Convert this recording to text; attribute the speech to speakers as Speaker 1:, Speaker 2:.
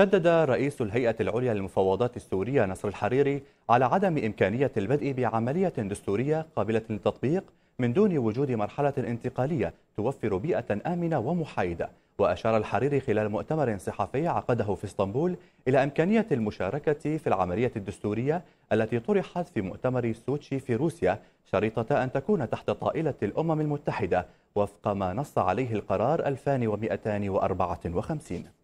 Speaker 1: شدد رئيس الهيئة العليا للمفاوضات السورية نصر الحريري على عدم إمكانية البدء بعملية دستورية قابلة للتطبيق من دون وجود مرحلة انتقالية توفر بيئة آمنة ومحايدة وأشار الحريري خلال مؤتمر صحفي عقده في اسطنبول إلى إمكانية المشاركة في العملية الدستورية التي طرحت في مؤتمر سوتشي في روسيا شريطة أن تكون تحت طائلة الأمم المتحدة وفق ما نص عليه القرار 2254